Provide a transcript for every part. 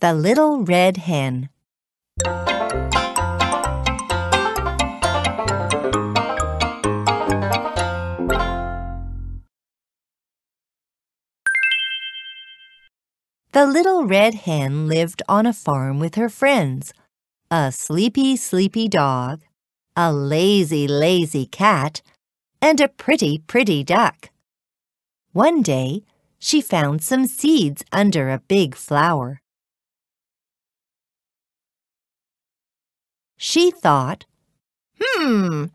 The Little Red Hen The little red hen lived on a farm with her friends, a sleepy, sleepy dog, a lazy, lazy cat, and a pretty, pretty duck. One day, she found some seeds under a big flower. She thought, Hmm,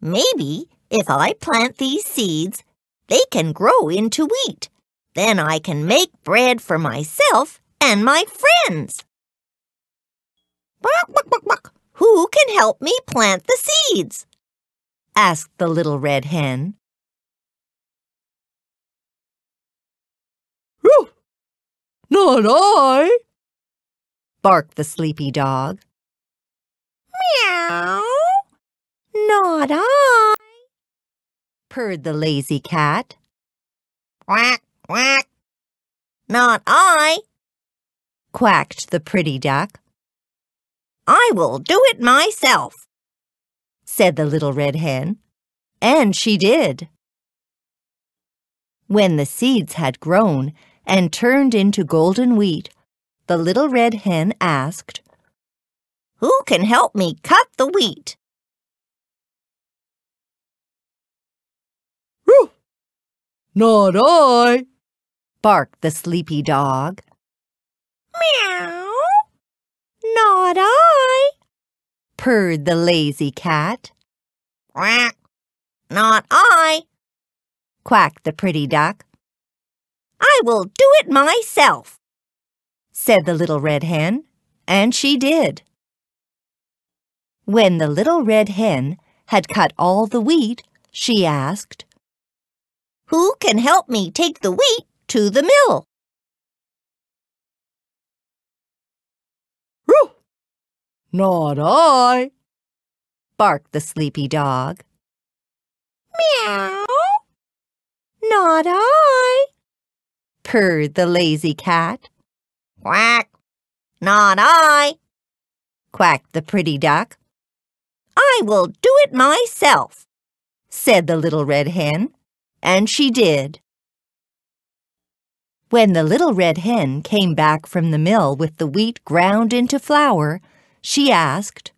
maybe if I plant these seeds, they can grow into wheat. Then I can make bread for myself and my friends. Bark, bark, bark, Who can help me plant the seeds? asked the little red hen. Not I, barked the sleepy dog. Not I, purred the lazy cat. Quack, quack. Not I, quacked the pretty duck. I will do it myself, said the little red hen. And she did. When the seeds had grown and turned into golden wheat, the little red hen asked, Who can help me cut the wheat? Not I, barked the sleepy dog. Meow. Not I, purred the lazy cat. Quack. Not I, quacked the pretty duck. I will do it myself, said the little red hen, and she did. When the little red hen had cut all the wheat, she asked, who can help me take the wheat to the mill? Roo! Not I, barked the sleepy dog. Meow! Not I, purred the lazy cat. Quack! Not I, quacked the pretty duck. I will do it myself, said the little red hen. And she did. When the little red hen came back from the mill with the wheat ground into flour, she asked,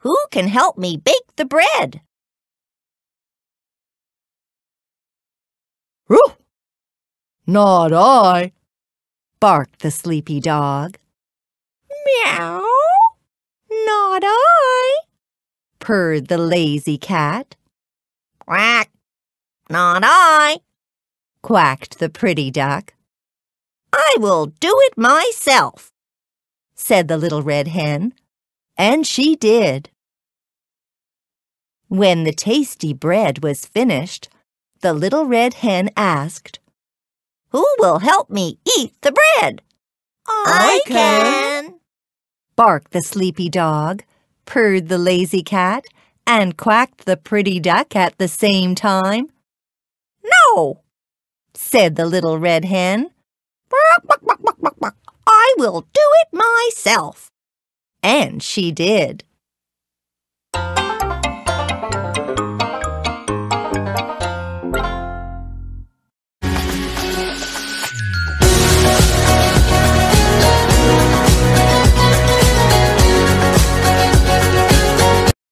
Who can help me bake the bread? Roo! Not I, barked the sleepy dog. Meow! Not I, purred the lazy cat. Quack! Not I, quacked the pretty duck. I will do it myself, said the little red hen, and she did. When the tasty bread was finished, the little red hen asked, Who will help me eat the bread? I, can, barked the sleepy dog, purred the lazy cat, and quacked the pretty duck at the same time. No, said the little red hen. I will do it myself. And she did.